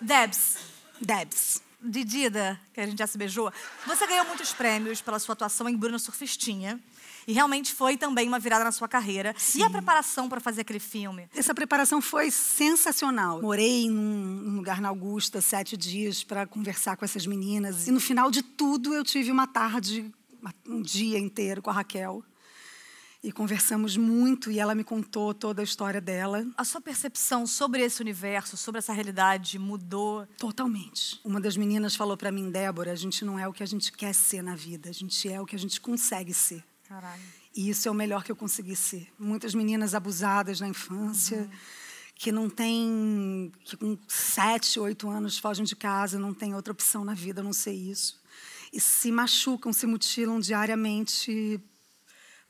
Debs. Debs. Didida, que a gente já se beijou. Você ganhou muitos prêmios pela sua atuação em Bruna Surfistinha. E realmente foi também uma virada na sua carreira. Sim. E a preparação para fazer aquele filme? Essa preparação foi sensacional. Morei num lugar na Augusta sete dias para conversar com essas meninas. E no final de tudo, eu tive uma tarde, um dia inteiro com a Raquel e conversamos muito e ela me contou toda a história dela. A sua percepção sobre esse universo, sobre essa realidade mudou? Totalmente. Uma das meninas falou para mim, Débora, a gente não é o que a gente quer ser na vida, a gente é o que a gente consegue ser. Caralho. E isso é o melhor que eu consegui ser. Muitas meninas abusadas na infância, uhum. que não têm, que com sete, oito anos fogem de casa, não tem outra opção na vida, não sei isso. E se machucam, se mutilam diariamente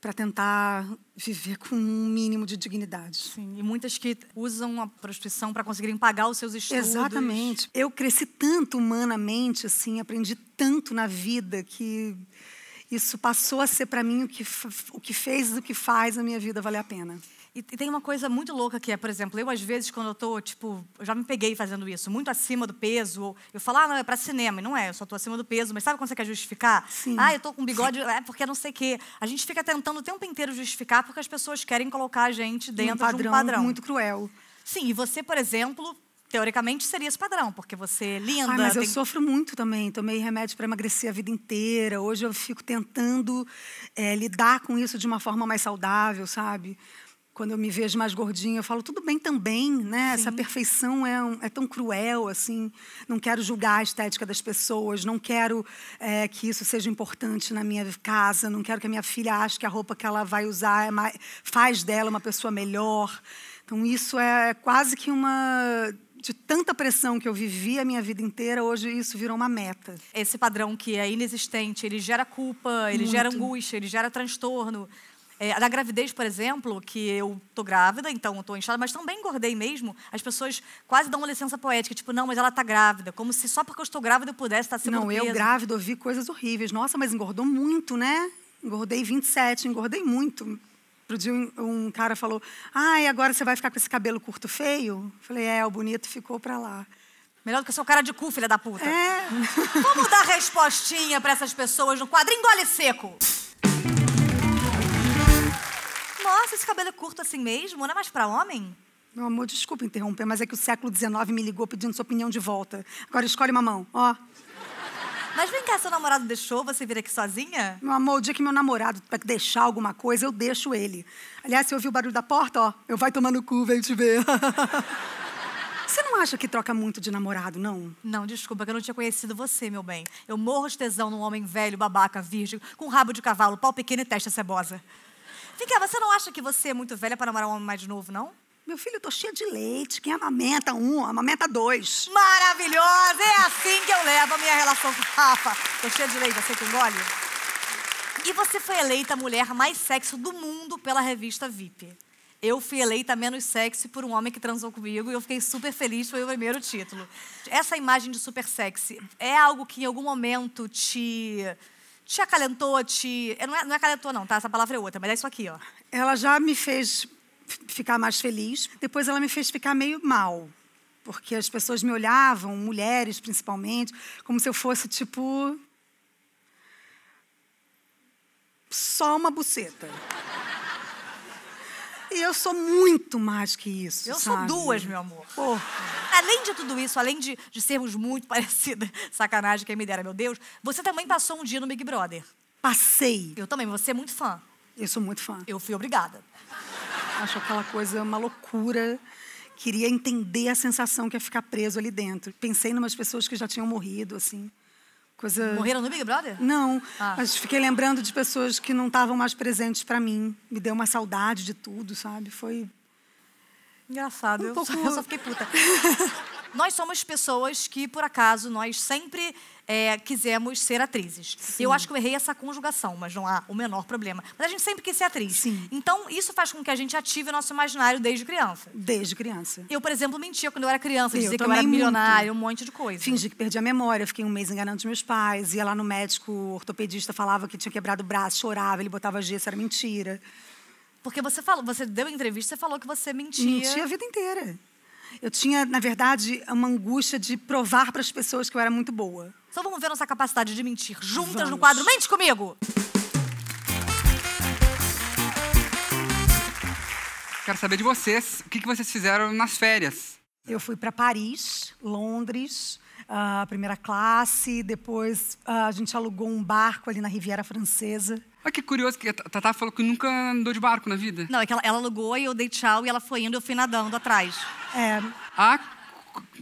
para tentar viver com um mínimo de dignidade. Sim, e muitas que usam a prostituição para conseguirem pagar os seus estudos. Exatamente. Eu cresci tanto humanamente, assim, aprendi tanto na vida que isso passou a ser para mim o que, o que fez, o que faz a minha vida valer a pena. E, tem uma coisa muito louca que é, por exemplo, eu às vezes quando eu tô, tipo, já me peguei fazendo isso, muito acima do peso, eu falo, ah, não, é para cinema, e não é, eu só tô acima do peso, mas sabe quando você quer justificar? Sim. Ah, eu tô com bigode, é porque não sei o quê. A gente fica tentando o tempo inteiro justificar porque as pessoas querem colocar a gente dentro um padrão, de um padrão. muito cruel. Sim, e você, por exemplo, teoricamente seria esse padrão, porque você é linda. Ah, mas tem... eu sofro muito também. Tomei remédio para emagrecer a vida inteira. Hoje eu fico tentando é, lidar com isso de uma forma mais saudável, sabe? quando eu me vejo mais gordinha, eu falo, tudo bem também, né? Sim. Essa perfeição é, um, é, tão cruel, assim. Não quero julgar a estética das pessoas, não quero é, que isso seja importante na minha casa, não quero que a minha filha ache que a roupa que ela vai usar é mais, faz dela uma pessoa melhor. Então, isso é quase que uma de tanta pressão que eu vivi a minha vida inteira, hoje isso virou uma meta. Esse padrão que é inexistente, ele gera culpa, ele Muito. gera angústia, ele gera transtorno. É, da gravidez, por exemplo, que eu tô grávida, então eu tô inchada, mas também engordei mesmo, as pessoas quase dão uma licença poética, tipo, não, mas ela tá grávida, como se só porque eu estou grávida eu pudesse tá estar acima Não, eu grávida ouvi coisas horríveis. Nossa, mas engordou muito, né? Engordei 27, engordei muito. Outro dia um cara falou, ai, e agora você vai ficar com esse cabelo curto feio? Falei, é, o bonito ficou pra lá. Melhor do que o seu cara de cu, filha da puta. É. Vamos dar respostinha para essas pessoas no quadro Engole Seco nossa, esse cabelo é curto assim mesmo? Não é mais para homem? Meu amor, desculpa interromper, mas é que o século XIX me ligou pedindo sua opinião de volta. Agora escolhe uma mão, ó. Mas vem cá, seu namorado deixou você vir aqui sozinha? Meu amor, o dia que meu namorado vai deixar alguma coisa, eu deixo ele. Aliás, você ouviu o barulho da porta, ó? Eu vai tomar no cu, vem te ver. Você não acha que troca muito de namorado, não? Não, desculpa, que eu não tinha conhecido você, meu bem. Eu morro de tesão num homem velho, babaca, virgem, com rabo de cavalo, pau pequeno e testa cebosa. Vem cá, você não acha que você é muito velha para namorar um homem mais novo, não? Meu filho, eu tô cheia de leite. Quem amamenta um, amamenta dois. Maravilhosa! É assim que eu levo a minha relação com o Rafa. Tô cheia de leite, você que engole? E você foi eleita a mulher mais sexy do mundo pela revista VIP. Eu fui eleita menos sexy por um homem que transou comigo e eu fiquei super feliz, foi o primeiro título. Essa imagem de super sexy é algo que em algum momento te te acalentou, te. É, não é, não é acalentou, não, tá? Essa palavra é outra, mas é isso aqui, ó. Ela já me fez ficar mais feliz, depois ela me fez ficar meio mal. Porque as pessoas me olhavam, mulheres principalmente, como se eu fosse tipo. Só uma buceta eu sou muito mais que isso. Eu sabe? sou duas, meu amor. Além de tudo isso, além de, de sermos muito parecidas, sacanagem, quem me dera, meu Deus, você também passou um dia no Big Brother. Passei. Eu também, você é muito fã. Eu sou muito fã. Eu fui obrigada. Acho aquela coisa uma loucura. Queria entender a sensação que é ficar preso ali dentro. Pensei em umas pessoas que já tinham morrido, assim. Coisa... Morreram no Big Brother? Não, ah. mas fiquei lembrando de pessoas que não estavam mais presentes para mim. Me deu uma saudade de tudo, sabe? Foi Engraçado, um eu, pouco... só, eu só fiquei puta. nós somos pessoas que, por acaso, nós sempre é, quisemos ser atrizes. Sim. Eu acho que eu errei essa conjugação, mas não há o menor problema. Mas a gente sempre quis ser atriz. Sim. Então, isso faz com que a gente ative o nosso imaginário desde criança. Desde criança. Eu, por exemplo, mentia quando eu era criança, eu dizia que eu era milionária, um monte de coisa. Fingi que perdi a memória, fiquei um mês enganando os meus pais, ia lá no médico ortopedista, falava que tinha quebrado o braço, chorava, ele botava gesso, era mentira. Porque você falou, você deu entrevista, você falou que você mentia. Mentia a vida inteira. Eu tinha, na verdade, uma angústia de provar para as pessoas que eu era muito boa. Só vamos ver nossa capacidade de mentir juntas vamos. no quadro Mente Comigo! Quero saber de vocês, o que vocês fizeram nas férias? Eu fui para Paris, Londres, a uh, primeira classe, depois uh, a gente alugou um barco ali na Riviera Francesa. Olha que curioso, que a Tatá falou que nunca andou de barco na vida. Não, é que ela, ela alugou e eu dei tchau e ela foi indo e eu fui nadando atrás. É. Ah,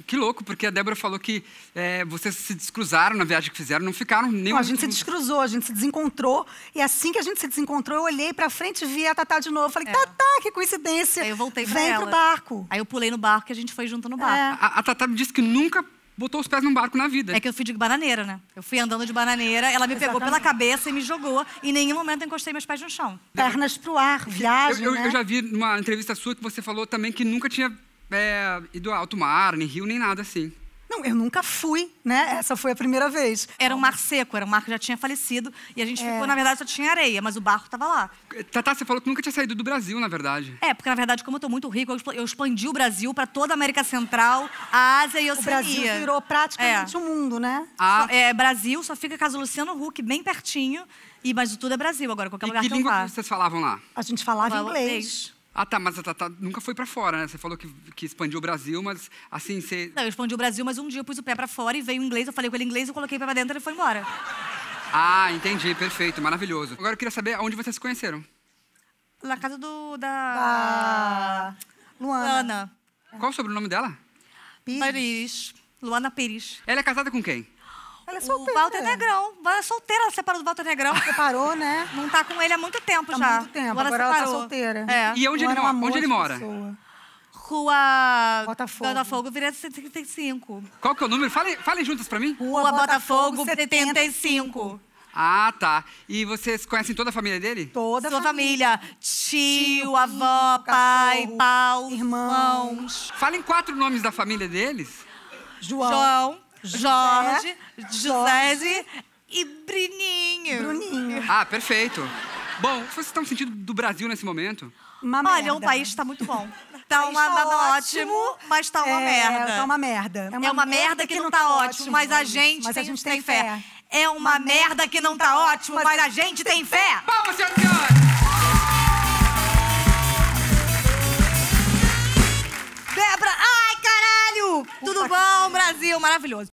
que louco, porque a Débora falou que é, vocês se descruzaram na viagem que fizeram, não ficaram nem. Não, a gente se descruzou, a gente se desencontrou. E assim que a gente se desencontrou, eu olhei pra frente e vi a Tatá de novo. Falei, é. Tatá, que coincidência. Aí eu voltei pra Vem ela. pro barco. Aí eu pulei no barco e a gente foi junto no barco. É. A, a Tatá me disse que nunca botou os pés num barco na vida. É que eu fui de bananeira, né? Eu fui andando de bananeira, ela me Exatamente. pegou pela cabeça e me jogou. E em nenhum momento eu encostei meus pés no chão. Pernas pro ar, viagem, eu, eu, né? eu já vi numa entrevista sua que você falou também que nunca tinha é, do alto mar, nem rio, nem nada assim. Não, eu nunca fui, né? Essa foi a primeira vez. Era um mar seco, era um mar que já tinha falecido. E a gente é. ficou, na verdade, só tinha areia, mas o barco estava lá. Tata, você falou que nunca tinha saído do Brasil, na verdade. É, porque, na verdade, como eu tô muito rico, eu expandi o Brasil para toda a América Central, a Ásia e a Oceania. O Brasil virou praticamente é. o é. mundo, né? Ah. Só, é, Brasil só fica casa Luciano Huck, bem pertinho. E, mas tudo é Brasil agora, qualquer e lugar que, que eu vá. que língua vocês falavam lá? A gente falava inglês. inglês. Ah, tá, mas a Tatá tá, nunca foi para fora, né? Você falou que, que expandiu o Brasil, mas assim, você. Não, eu expandi o Brasil, mas um dia eu pus o pé para fora e veio o inglês, eu falei com ele em inglês, eu coloquei pra dentro e ele foi embora. Ah, entendi, perfeito, maravilhoso. Agora eu queria saber onde vocês se conheceram. Na casa do. da. da... Luana. Ana. Qual o sobrenome dela? Paris. Luana Pires. Ela é casada com quem? Ela é solteira. O Walter Negrão. Ela é solteira, ela separou do Walter Negrão. Separou, né? Não tá com ele há muito tempo já. Há muito tempo, agora ela tá solteira. É. E onde ele, é um onde ele mora? Rua Botafogo, Botafogo vira 75. Qual que é o número? Falem fale juntas pra mim. Rua, Rua Botafogo, Botafogo 75. Ah, tá. E vocês conhecem toda a família dele? Toda a Sua família. família. Tio, Tio, avó, pai, pau, irmãos. Falem quatro nomes da família deles. João. João. É, Jorge, José e Brininho. Bruninho. Ah, perfeito. Bom, vocês estão sentindo do Brasil nesse momento? Uma Olha, o país está muito bom. Tá, uma, tá, tá, ótimo, ótimo, mas tá uma é, merda. Tá uma merda. É, é uma, é uma merda, merda, que, que não tá, tá ótimo, mas a gente, mas tem, a gente tem, fé. fé. É uma, uma merda, merda que não tá, tá ótimo, mas a gente tem fé. Vamos, senhoras e senhores! Débora, ai, caralho! Tudo bom, Brasil? Maravilhoso.